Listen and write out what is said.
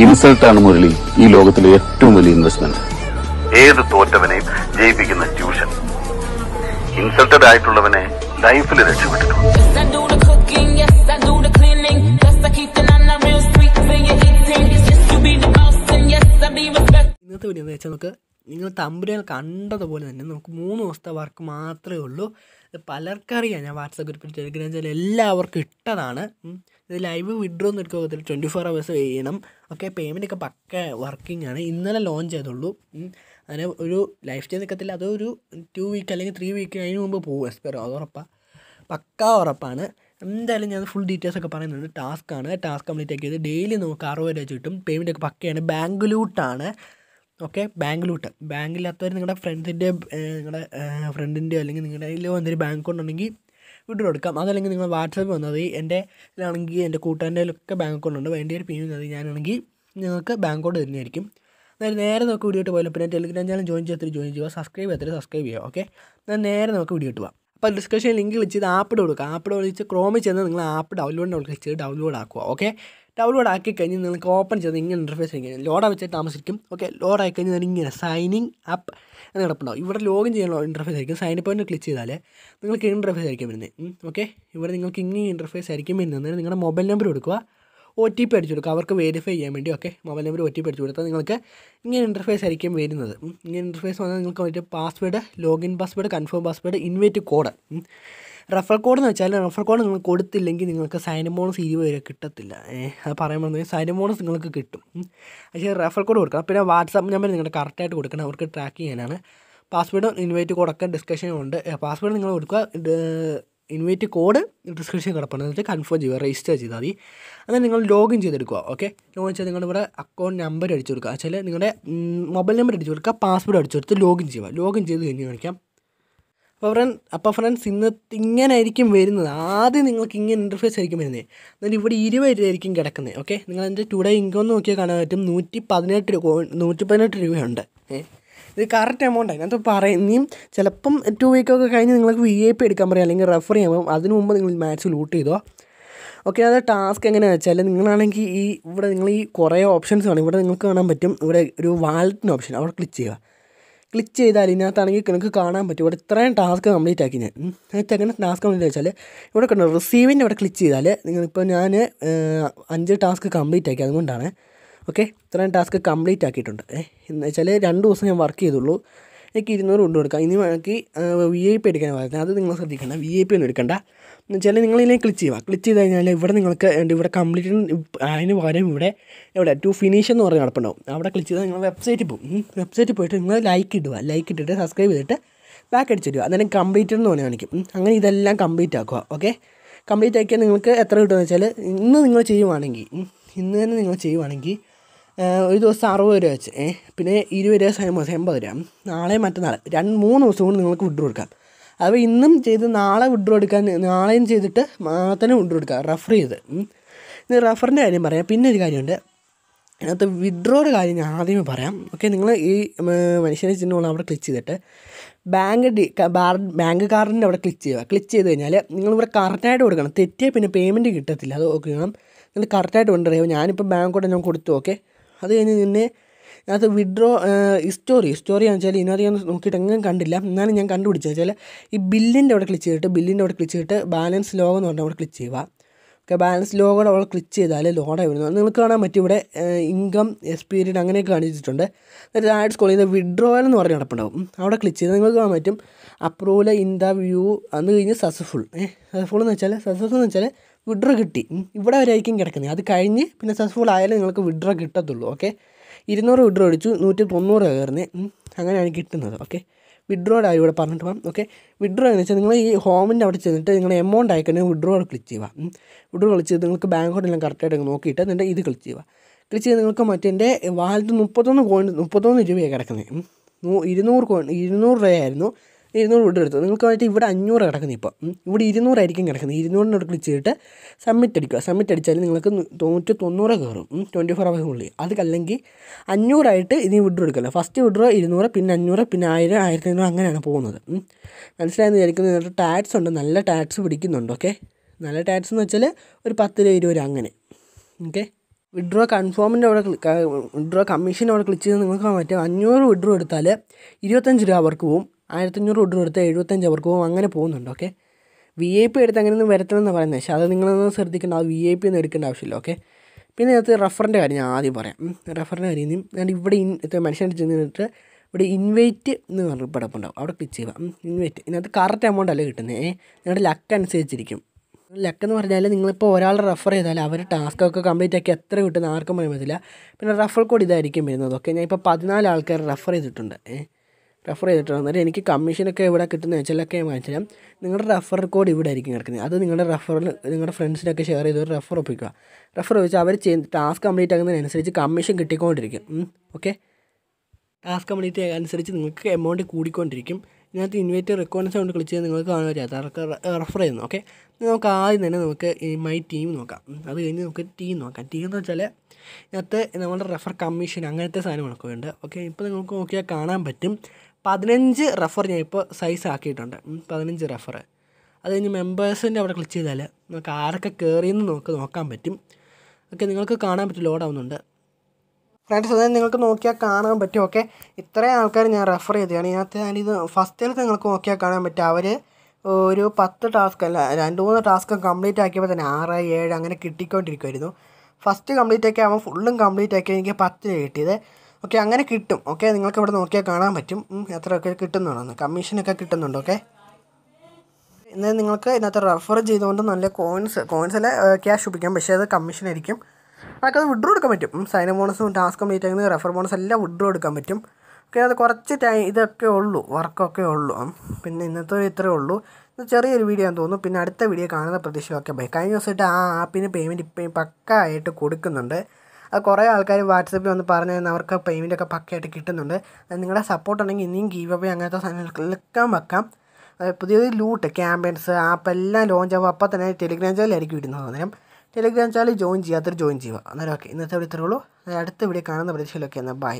ഇൻസൾട്ടാണ് മുരളി ഈ ലോകത്തിലെ ഏറ്റവും വലിയ ഇൻവെസ്റ്റ്മെന്റ് ഏത് തോറ്റവനെയും ജയിപ്പിക്കുന്ന ട്യൂഷൻ ഇൻസൾട്ടഡ് ആയിട്ടുള്ളവനെ ലൈഫിൽ രക്ഷപ്പെട്ടിട്ടുണ്ട് ഇന്നത്തെ വീഡിയോ എന്ന് വെച്ചാൽ നമുക്ക് നിങ്ങൾ തമ്പുരാൻ കണ്ടതുപോലെ തന്നെ നമുക്ക് മൂന്ന് ദിവസത്തെ വർക്ക് മാത്രമേ ഉള്ളൂ പലർക്കറിയാം ഞാൻ വാട്സപ്പ് ഗ്രൂപ്പിൽ ടെലിഗ്രാം ചാനൽ എല്ലാവർക്കും ഇട്ടതാണ് ഇത് ലൈവ് വിഡ്രോ ഒന്നും എടുക്കാൻ പറ്റില്ല ട്വൻറ്റി ഫോർ അവേഴ്സ് ചെയ്യണം ഓക്കെ പേയ്മെൻ്റ് ഒക്കെ പക്ക വർക്കിംഗ് ആണ് ഇന്നലെ ലോഞ്ച് ചെയ്തുള്ളൂ അങ്ങനെ ഒരു ലൈഫ് ടൈം നിൽക്കത്തില്ല അതൊരു ടു വീക്ക് അല്ലെങ്കിൽ ത്രീ വീക്ക് അതിന് മുമ്പ് പോകും എസ്പെറോ അത് ഉറപ്പാണ് പക്ക ഉറപ്പാണ് എന്തായാലും ഞാൻ ഫുൾ ഡീറ്റെയിൽസ് ഒക്കെ പറയുന്നുണ്ട് ടാസ്ക് ആണ് ടാസ്ക് കംപ്ലീറ്റ് ആക്കിയത് ഡെയിലി നമുക്ക് അറുപത് രൂപ കിട്ടും പേയ്മെൻ്റ് ഒക്കെ പക്കയാണ് ബാങ്കിലൂട്ടാണ് ഓക്കെ ബാങ്കിലൂട്ട് ബാങ്കിലാത്തവർ നിങ്ങളുടെ ഫ്രണ്ട്സിൻ്റെ നിങ്ങളുടെ ഫ്രണ്ടിൻ്റെയോ അല്ലെങ്കിൽ നിങ്ങളുടെ എന്തെങ്കിലും ബാങ്ക് അക്കൗണ്ട് ഉണ്ടെങ്കിൽ എടുക്കാം അതല്ലെങ്കിൽ നിങ്ങൾ വാട്സപ്പ് മതി എൻ്റെ ഇതിലാണെങ്കിൽ എൻ്റെ കൂട്ടുകാരൻ്റെയിലൊക്കെ ബാങ്ക് അക്കൗണ്ട് ഉണ്ട് വേണ്ടി ഒരു പിന്നെ മതി ഞാനാണെങ്കിൽ നിങ്ങൾക്ക് ബാങ്ക് അക്കൗണ്ട് തരുന്നതായിരിക്കും അതായത് നേരെ നമുക്ക് വീഡിയോ ഇട്ട് പോയാലും പിന്നെ ടെലിഗ്രാം ചാനൽ ജോയിൻ ചെയ്യാത്ത ജോയിൻ ചെയ്യുക സബ്സ്ക്രൈബ് ചെയ്യാത്ത സബ്സ്ക്രൈബ് ചെയ്യുക ഓക്കെ എന്നാൽ നേരെ നമുക്ക് വീഡിയോ ഇട്ട് പോകാം അപ്പോൾ ഡിസ്കഷൻ ലിങ്ക് വിളിച്ച് ആപ്പ് കൊടുക്കുക ആപ്പ് വിളിച്ച് ക്രോമിൽ ചെന്ന് നിങ്ങൾ ആപ്പ് ഡൗൺലോഡ് ചെയ്ത് ഡൗൺലോഡ് ആക്കുക ഓക്കെ ഡൗൺലോഡ് ആക്കി കഴിഞ്ഞ് നിങ്ങൾക്ക് ഓപ്പൺ ചെയ്ത് ഇങ്ങനെ ഇൻ്റർഫേസ് ആയിരിക്കും കഴിഞ്ഞാൽ ലോഡ് വെച്ച് താമസിക്കും ഓക്കെ ലോഡ് ആയി കഴിഞ്ഞാൽ ഇങ്ങനെ സൈനിങ് അപ്പ് എന്ന് കിടപ്പുണ്ടാവും ഇവിടെ ലോഗിൻ ചെയ്യാനുള്ള ഇൻ്റർഫേസ് ആയിരിക്കും സൈൻ അപ്പ് പോയിന്റ് ക്ലിക്ക് ചെയ്താൽ നിങ്ങൾക്ക് ഇൻ്റർഫേസ് ആയിരിക്കും വരുന്നത് ഓക്കെ ഇവിടെ നിങ്ങൾക്ക് ഇങ്ങനെ ഇൻ്റർഫേസ് ആയിരിക്കും വരുന്നത് നിങ്ങളുടെ മൊബൈൽ നമ്പർ കൊടുക്കുക ഒ ടി പി അടിച്ചു കൊടുക്കുക അവർക്ക് വെരിഫൈ ചെയ്യാൻ വേണ്ടി okay mobile number O T P അടിച്ചു കൊടുത്താൽ നിങ്ങൾക്ക് ഇങ്ങനെ ഇൻ്റർഫേസ് ആയിരിക്കും വരുന്നത് ഇങ്ങനെ ഇൻ്റർഫേസ് വന്നാൽ നിങ്ങൾക്ക് മറ്റേ password login password confirm password invite code refer code എന്ന് വെച്ചാൽ റെഫർ കോഡ് നിങ്ങൾ കൊടുത്തില്ലെങ്കിൽ നിങ്ങൾക്ക് സൈനമോണസ് ഇരുപ വരെ കിട്ടത്തില്ല അത് പറയുമ്പോൾ സൈനമോണസ് നിങ്ങൾക്ക് കിട്ടും പക്ഷേ റെഫർ കോഡ് കൊടുക്കണം പിന്നെ വാട്സാപ്പ് നമ്പർ നിങ്ങളുടെ കറക്റ്റായിട്ട് കൊടുക്കണം അവർക്ക് ട്രാക്ക് ചെയ്യാനാണ് പാസ്വേഡും ഇൻവൈറ്റ് കൊടുക്കാൻ ഡിസ്കഷനും ഉണ്ട് പാസ്വേഡ് നിങ്ങൾ കൊടുക്കുക ഇത് ഇൻവൈറ്റ് കോഡ് ഡിസ്ക്രിപ്ഷൻ കിടപ്പുണ്ട് എന്നിട്ട് കൺഫേം ചെയ്യുക രജിസ്റ്റർ ചെയ്താൽ മതി അങ്ങനെ നിങ്ങൾ ലോഗിൻ ചെയ്തെടുക്കുക ഓക്കെ ലോഗിൻ ചെയ്ത് നിങ്ങളുടെ അക്കൗണ്ട് നമ്പർ അടിച്ചു കൊടുക്കുക വെച്ചാൽ നിങ്ങളുടെ മൊബൈൽ നമ്പർ അടിച്ചു കൊടുക്കുക പാസ്വേഡ് അടിച്ചു കൊടുത്ത് ലോഗിൻ ചെയ്യുക ലോഗിൻ ചെയ്ത് കഴിഞ്ഞ് കാണിക്കാം അപ്പോൾ ഫ്രണ്ട് അപ്പോൾ ഫ്രണ്ട്സ് ഇന്ന് ഇങ്ങനെ ആയിരിക്കും വരുന്നത് ആദ്യം നിങ്ങൾക്ക് ഇങ്ങനെ ഇൻ്റർഫേസ് ആയിരിക്കും വരുന്നത് എന്നിട്ട് ഇവിടെ ഇരുപത് രൂപയായിരിക്കും കിടക്കുന്നത് ഓക്കെ നിങ്ങൾ എൻ്റെ ടുഡേ ഇൻകം നോക്കിയാൽ കാണാൻ പറ്റും നൂറ്റി പതിനെട്ട് രൂപ നൂറ്റി പതിനെട്ട് രൂപയുണ്ട് ഏഹ് ഇത് കറക്റ്റ് എമൗണ്ട് പറയും ഇനിയും ചിലപ്പം ടു വീക്കൊക്കെ കഴിഞ്ഞ് നിങ്ങൾക്ക് വി ഐ പി എടുക്കാൻ പറയാം അല്ലെങ്കിൽ റെഫർ ചെയ്യാം അതിനു മുമ്പ് നിങ്ങൾ മാച്ച് ലൂട്ട് ചെയ്തോ ഓക്കെ അത് ടാസ്ക് എങ്ങനെയാണെന്ന് വെച്ചാൽ നിങ്ങളാണെങ്കിൽ ഈ ഇവിടെ നിങ്ങൾ ഈ കുറേ ഓപ്ഷൻസ് കാണും ഇവിടെ നിങ്ങൾക്ക് കാണാൻ പറ്റും ഇവിടെ ഒരു വാലറ്റിന് ഓപ്ഷൻ അവിടെ ക്ലിക്ക് ചെയ്യുക ക്ലിക്ക് ചെയ്താൽ ഇതിനകത്താണെങ്കിൽ നിങ്ങൾക്ക് കാണാൻ പറ്റും ഇവിടെ ഇത്രയും ടാസ്ക് കംപ്ലീറ്റ് ആക്കി ഞാൻ എന്നിട്ട് എങ്ങനെ ടാസ്ക് കംപ്ലീറ്റ് വെച്ചാൽ ഇവിടെ കണ്ടു റിസീവിൻ്റെ ഇവിടെ ക്ലിക്ക് ചെയ്താൽ നിങ്ങളിപ്പോൾ ഞാൻ അഞ്ച് ടാസ്ക് കംപ്ലീറ്റ് ആക്കി അതുകൊണ്ടാണ് ഓക്കെ ഇത്രയും ടാസ്ക് കംപ്ലീറ്റ് ആക്കിയിട്ടുണ്ട് എന്ന് വെച്ചാൽ രണ്ട് ദിവസം ഞാൻ വർക്ക് ചെയ്തുള്ളൂ എനിക്ക് ഇരുന്നൂറ് കൊണ്ട് കൊടുക്കാം ഇനി വേണമെങ്കിൽ വി ഐ പി എടുക്കാൻ പറയുന്നത് അത് നിങ്ങൾ ശ്രദ്ധിക്കേണ്ട വി ഐ പി ഒന്നും എടുക്കണ്ട എന്ന് വെച്ചാൽ ഇതിനെ ക്ലിക്ക് ചെയ്യുക ക്ലിക്ക് ചെയ്ത് കഴിഞ്ഞാൽ ഇവിടെ നിങ്ങൾക്ക് ഇവിടെ കംപ്ലീറ്റ് അതിന് പകരം ഇവിടെ ഇവിടെ ടു ഫിനിഷ് എന്ന് പറഞ്ഞ നടപ്പുണ്ടാവും അവിടെ ക്ലിക്ക് ചെയ്താൽ നിങ്ങൾ വെബ്സൈറ്റിൽ പോകും വെബ്സൈറ്റിൽ പോയിട്ട് നിങ്ങൾ ലൈക്ക് ഇടുക ലൈക്ക് ഇട്ടിട്ട് സബ്സ്ക്രൈബ് ചെയ്തിട്ട് ബാക്ക് അടിച്ചിടുക അന്നേരം കംപ്ലീറ്റ് എന്ന് പറഞ്ഞാൽ കാണിക്കും അങ്ങനെ ഇതെല്ലാം കംപ്ലീറ്റ് ആക്കുക ഓക്കെ കംപ്ലീറ്റ് ആക്കിയാൽ നിങ്ങൾക്ക് എത്ര കിട്ടുമെന്ന് വെച്ചാൽ ഇന്ന് നിങ്ങൾ ചെയ്യുവാണെങ്കിൽ ഇന്ന് തന്നെ നിങ്ങൾ ചെയ്യുവാണെങ്കിൽ ഒരു ദിവസം അറുപത് രൂപ വെച്ച് പിന്നെ ഇരുപത് രൂപ സമയം എൺപത് രൂപ നാളെ മറ്റന്നാൾ രണ്ട് മൂന്ന് ദിവസം കൊണ്ട് നിങ്ങൾക്ക് വിഡ്രോ എടുക്കാം അപ്പോൾ ഇന്നും ചെയ്ത് നാളെ വിഡ്രോ എടുക്കാൻ നാളെയും ചെയ്തിട്ട് മാത്രമേ വിഡ്രോ എടുക്കാം റെഫർ ചെയ്ത് ഇനി റെഫറിൻ്റെ കാര്യം പറയാം പിന്നെ ഒരു കാര്യമുണ്ട് അതിനകത്ത് വിഡ്രോയുടെ കാര്യം ഞാൻ ആദ്യമേ പറയാം ഓക്കെ നിങ്ങൾ ഈ മനുഷ്യനെ ചിഹ്നമുള്ള അവിടെ ക്ലിക്ക് ചെയ്തിട്ട് ബാങ്ക് ഡി ബാങ്ക് കാർഡിൻ്റെ അവിടെ ക്ലിക്ക് ചെയ്യുക ക്ലിക്ക് ചെയ്ത് കഴിഞ്ഞാൽ നിങ്ങൾ ഇവിടെ കറക്റ്റായിട്ട് കൊടുക്കണം തെറ്റിയാൽ പിന്നെ പേയ്മെൻറ്റ് കിട്ടത്തില്ല അത് നോക്കണം നിങ്ങൾ കറക്റ്റായിട്ട് കൊണ്ടുവരിക ഞാനിപ്പോൾ ബാങ്ക് ഞാൻ കൊടുത്തു ഓക്കെ അത് കഴിഞ്ഞ് പിന്നെ അതിനകത്ത് വിഡ്രോ ഹിസ്റ്റോറി ഹിസ്റ്റോറി എന്ന് വെച്ചാൽ ഇതിനകത്ത് ഞാൻ നോക്കിയിട്ട് എങ്ങനെ കണ്ടില്ല എന്നാലും ഞാൻ കണ്ടുപിടിച്ചത് വെച്ചാൽ ഈ ബില്ലിൻ്റെ അവിടെ ക്ലിക്ക് ചെയ്തിട്ട് ബില്ലിൻ്റെ അവിടെ ക്ലിക്ക് ചെയ്തിട്ട് ബാലൻസ് ലോഗ് എന്ന് പറഞ്ഞാൽ അവിടെ ക്ലിക്ക് ചെയ്യുക ഓക്കെ ബാലൻസ് ലോഗോടെ അവിടെ ക്ലിക്ക് ചെയ്താൽ ലോഡായി വരുന്നു നിങ്ങൾക്ക് കാണാൻ പറ്റും ഇവിടെ ഇൻകം എക്സ്പീരിയൻസ് അങ്ങനെയൊക്കെ കാണിച്ചിട്ടുണ്ട് എന്നിട്ട് ആഡ് സ്കോൾ ചെയ്ത് വിഡ്രോവൽ എന്ന് പറഞ്ഞ നടപ്പുണ്ടാവും അവിടെ ക്ലിക്ക് ചെയ്ത് നിങ്ങൾക്ക് കാണാൻ പറ്റും അപ്രൂവൽ ഇൻ ദ വ്യൂ അന്ന് കഴിഞ്ഞ് സക്സസ്ഫുൾ ഏഹ് സക്സസ്ഫുൾ എന്ന് വെച്ചാൽ സക്സസ്ഫുൾ എന്ന് വെച്ചാൽ വിഡ്രോ കിട്ടി ഇവിടെ വരെയായിരിക്കും കിടക്കുന്നത് അത് കഴിഞ്ഞ് പിന്നെ സക്സസ്ഫുൾ ആയാലും നിങ്ങൾക്ക് വിഡ്രോ കിട്ടത്തുള്ളൂ ഓക്കെ ഇരുന്നൂറ് വിഡ്രോ അടിച്ചു നൂറ്റി തൊണ്ണൂറ് കയറുന്നത് അങ്ങനെയാണ് കിട്ടുന്നത് ഓക്കെ വിഡ്രോ ആയി ഇവിടെ പറഞ്ഞിട്ട് പോകാം ഓക്കെ വിഡ്രോ എന്ന് വെച്ചാൽ നിങ്ങൾ ഈ ഹോമിൻ്റെ അവിടെ ചെന്നിട്ട് നിങ്ങൾ എമൗണ്ട് അയക്കണമെങ്കിൽ വിഡ്രോ ക്ലിക്ക് ചെയ്യുക വിഡ്രോ ക്ലിക്ക് ചെയ്ത് നിങ്ങൾക്ക് ബാങ്ക് അക്കൗണ്ടെല്ലാം കറക്റ്റായിട്ട് നോക്കിയിട്ട് എന്നിട്ട് ഇത് ക്ലിക്ക് ചെയ്യുക ക്ലിക്ക് ചെയ്ത് നിങ്ങൾക്ക് മറ്റേ വാലറ്റ് മുപ്പത്തൊന്ന് കോയിൻ മുപ്പത്തൊന്ന് രൂപയാണ് കിടക്കുന്നത് ഇരുന്നൂറ് കോയിൻ ഇരുന്നൂറ് രൂപയായിരുന്നു ഇരുന്നൂറ് വിട്ട് എടുത്തു നിങ്ങൾക്ക് വേണ്ടിയിട്ട് ഇവിടെ അഞ്ഞൂറ് കിടക്കുന്നത് ഇപ്പോൾ ഇവിടെ ഇരുന്നൂറായിരിക്കും കിടക്കുന്നത് ഇരുന്നൂറിനോട് ക്ലിക്ക് ചെയ്തിട്ട് സബ്മിറ്റ് അടിക്കുക സബ്മിറ്റ് അടിച്ചാൽ നിങ്ങൾക്ക് തൊണ്ണൂറ്റി തൊണ്ണൂറ് കയറും ട്വൻറ്റി ഫോർ അവേഴ്സിനുള്ളിൽ അത് അല്ലെങ്കിൽ അഞ്ഞൂറായിട്ട് ഇനി വിഡ് എടുക്കില്ല ഫസ്റ്റ് വിഡ്രോ ഇരുന്നൂറ് പിന്നെ അഞ്ഞൂറ് പിന്നെ ആയിരം ആയിരത്തി അഞ്ഞൂറ് അങ്ങനെയാണ് പോകുന്നത് മനസ്സിലായെന്ന് വിചാരിക്കുന്നത് നിങ്ങളുടെ ടാക്സ് ഉണ്ട് നല്ല ടാക്സ് പിടിക്കുന്നുണ്ട് ഓക്കെ നല്ല ടാക്സ് എന്ന് വെച്ചാൽ ഒരു പത്ത് രൂപ ഇരുപത് രൂപ അങ്ങനെ ഓക്കെ വിഡ്രോ കൺഫേമിൻ്റെ അവിടെ വിഡ്രോ കമ്മീഷൻ അവിടെ ക്ലിക്ക് ചെയ്ത് നിങ്ങൾക്ക് പറ്റും അഞ്ഞൂറ് വിഡ്രോ എടുത്താൽ ഇരുപത്തഞ്ച് രൂപ അവർക്ക് പോവും ആയിരത്തഞ്ഞൂറ് തൊട്ട് കൊടുത്ത് എഴുപത്തഞ്ച് പോകും അങ്ങനെ പോകുന്നുണ്ട് ഓക്കെ വി ഐ പി എടുത്ത് അങ്ങനെയൊന്നും വരത്തില്ലെന്നാണ് പറയുന്നത് പക്ഷേ അത് നിങ്ങളൊന്ന് ശ്രദ്ധിക്കേണ്ട അത് വി ഐ പി ഒന്നും എടുക്കേണ്ട ആവശ്യമില്ല ഓക്കെ പിന്നെ അത് റഫറിൻ്റെ കാര്യം ഞാൻ ആദ്യം പറയാം റഫറിൻ്റെ കാര്യം ഞാൻ ഇവിടെ ഇൻ മനുഷ്യൻ്റെ ചെന്നിട്ട് ഇവിടെ ഇൻവൈറ്റ് എന്ന് പറഞ്ഞ പടപ്പുണ്ടാവും അവിടെ ക്ലിക്ക് ചെയ്യുക ഇൻവൈറ്റ് ഇതിനകത്ത് കറക്റ്റ് എമൗണ്ട് അല്ല കിട്ടുന്നത് നിങ്ങളുടെ ലക്ക് അനുസരിച്ചിരിക്കും ലക്ക് എന്ന് പറഞ്ഞാൽ നിങ്ങളിപ്പോൾ ഒരാൾ റഫർ ചെയ്താൽ അവർ ടാസ്ക്കൊക്കെ കംപ്ലീറ്റ് ആക്കി എത്ര കിട്ടുന്ന ആർക്കും പറയാൻ പറ്റില്ല പിന്നെ റഫർ കോഡ് ഇതായിരിക്കും വരുന്നത് ഓക്കെ ഞാൻ ഇപ്പോൾ പതിനാല് ആൾക്കാർ റഫർ ചെയ്തിട്ടുണ്ട് ഏഹ് റെഫർ ചെയ്തിട്ടുണ്ട് അന്നേരം എനിക്ക് കമ്മീഷനൊക്കെ എവിടെ കിട്ടുന്ന വെച്ചാലൊക്കെ വാങ്ങിച്ചാൽ നിങ്ങളുടെ റെഫർ കോഡ് ഇവിടെ ആയിരിക്കും കിടക്കുന്നത് അത് നിങ്ങളുടെ റെഫറിൽ നിങ്ങളുടെ ഫ്രണ്ട്സിനൊക്കെ ഷെയർ ചെയ്ത് റെഫർ ഒപ്പിക്കുക റെഫർ വെച്ചാൽ അവർ ചെയ്യുന്ന ടാസ്ക് കംപ്ലീറ്റ് ആകുന്നതിനനുസരിച്ച് കമ്മീഷൻ കിട്ടിക്കൊണ്ടിരിക്കും ഓക്കെ ടാസ്ക് കംപ്ലീറ്റ് അനുസരിച്ച് നിങ്ങൾക്ക് എമൗണ്ട് കൂടിക്കൊണ്ടിരിക്കും ഇതിനകത്ത് ഇൻവേറ്റർ റെക്കോർഡൻസ് കൊണ്ട് ക്ലിക്ക് ചെയ്ത് നിങ്ങൾക്ക് കാണാൻ പറ്റാത്ത അതർക്ക് റെഫർ ചെയ്യുന്നു ഓക്കെ നമുക്ക് ആദ്യം തന്നെ നമുക്ക് മൈ ടീം നോക്കാം അത് കഴിഞ്ഞ് നമുക്ക് ടീം നോക്കാം ടീം എന്ന് വെച്ചാൽ ഇതിനകത്ത് നമ്മുടെ റെഫർ കമ്മീഷൻ അങ്ങനത്തെ സാധനം കണക്കുണ്ട് ഓക്കെ ഇപ്പോൾ നിങ്ങൾക്ക് നോക്കിയാൽ കാണാൻ പറ്റും പതിനഞ്ച് റെഫർ ഞാൻ ഇപ്പോൾ സൈസ് ആക്കിയിട്ടുണ്ട് പതിനഞ്ച് റെഫർ അത് കഴിഞ്ഞ് മെമ്പേഴ്സിൻ്റെ അവിടെ ക്ലിക്ക് ചെയ്താൽ നമുക്ക് ആരൊക്കെ കയറിയെന്ന് നമുക്ക് നോക്കാൻ പറ്റും ഓക്കെ നിങ്ങൾക്ക് കാണാൻ പറ്റും ലോഡാവുന്നുണ്ട് ഫ്രണ്ട്സ് അതായത് നിങ്ങൾക്ക് നോക്കിയാൽ കാണാൻ പറ്റും ഓക്കെ ഇത്രയും ആൾക്കാർ ഞാൻ റെഫർ ചെയ്തതാണ് ഇതിനകത്ത് ഫസ്റ്റ് ഇയർക്ക് നിങ്ങൾക്ക് നോക്കിയാൽ കാണാൻ പറ്റും അവർ ഒരു പത്ത് ടാസ്ക് അല്ല രണ്ട് മൂന്ന് ടാസ്ക് കംപ്ലീറ്റ് ആക്കിയപ്പോൾ തന്നെ ആറ് ഏഴ് അങ്ങനെ കിട്ടിക്കൊണ്ടിരിക്കുമായിരുന്നു ഫസ്റ്റ് കംപ്ലീറ്റ് ആക്കിയാൽ അവൻ ഫുള്ളും കംപ്ലീറ്റ് ആക്കിയാൽ എനിക്ക് പത്തിന് കിട്ടിയത് ഓക്കെ അങ്ങനെ കിട്ടും ഓക്കെ നിങ്ങൾക്ക് ഇവിടെ നോക്കിയാൽ കാണാൻ പറ്റും എത്രയൊക്കെ കിട്ടുന്നുണ്ടെന്ന് കമ്മീഷനൊക്കെ കിട്ടുന്നുണ്ട് ഓക്കെ ഇന്ന് നിങ്ങൾക്ക് ഇതിനകത്ത് റെഫർ ചെയ്തുകൊണ്ട് നല്ല കോയിൻസ് അല്ല ക്യാഷ് ഒപ്പിക്കാം പക്ഷേ അത് കമ്മീഷൻ ആയിരിക്കും അതൊക്കെ അത് വിഡ്രോ എടുക്കാൻ പറ്റും സൈന ബോണസും ടാസ്ക് കംപ്ലീറ്റ് ആകുന്നത് റെഫർ ബോണസ് എല്ലാം വിഡ്രോ എടുക്കാൻ പറ്റും ഓക്കെ അത് കുറച്ച് ടൈം ഇതൊക്കെ ഉള്ളൂ വർക്കൊക്കെ ഉള്ളൂ പിന്നെ ഇന്നത്തെ ഒരു ഇത്രയേ ഉള്ളൂ ഇത് ചെറിയൊരു വീഡിയോ ആണെന്ന് തോന്നുന്നു പിന്നെ അടുത്ത വീഡിയോ കാണുന്ന പ്രതീക്ഷ ഓക്കെ ബൈ കഴിഞ്ഞ ദിവസമായിട്ട് ആ ആപ്പിന് പേയ്മെൻറ്റ് ഇപ്പം പക്കായിട്ട് കൊടുക്കുന്നുണ്ട് അത് കുറേ ആൾക്കാർ വാട്സപ്പിൽ വന്ന് പറഞ്ഞു തന്നു അവർക്ക് പേയ്മെൻറ്റൊക്കെ പക്കയായിട്ട് കിട്ടുന്നുണ്ട് നിങ്ങളുടെ സപ്പോർട്ട് ഉണ്ടെങ്കിൽ ഇനിയും ഗീവ് അപ്പ് അങ്ങനത്തെ സാധനങ്ങളൊക്കെ വെക്കാം പുതിയ ലൂട്ട് ക്യാമ്പയിൻസ് ആപ്പ് എല്ലാം ലോഞ്ച് ആകുമ്പോൾ അപ്പോൾ തന്നെ ടെലിഗ്രാം ചാനലായിരിക്കും ഇടുന്നത് അന്നേരം ടെലിഗ്രാം ചാനൽ ജോയിൻ ചെയ്യാത്തൊരു ജോയിൻ ചെയ്യുക അന്നേരം ഓക്കെ ഇന്നത്തെ ഇവിടെ ഇത്രയുള്ളൂ അടുത്ത വീഡിയോ കാണുന്ന പ്രതീക്ഷയിലൊക്കെ എന്നാൽ ബൈ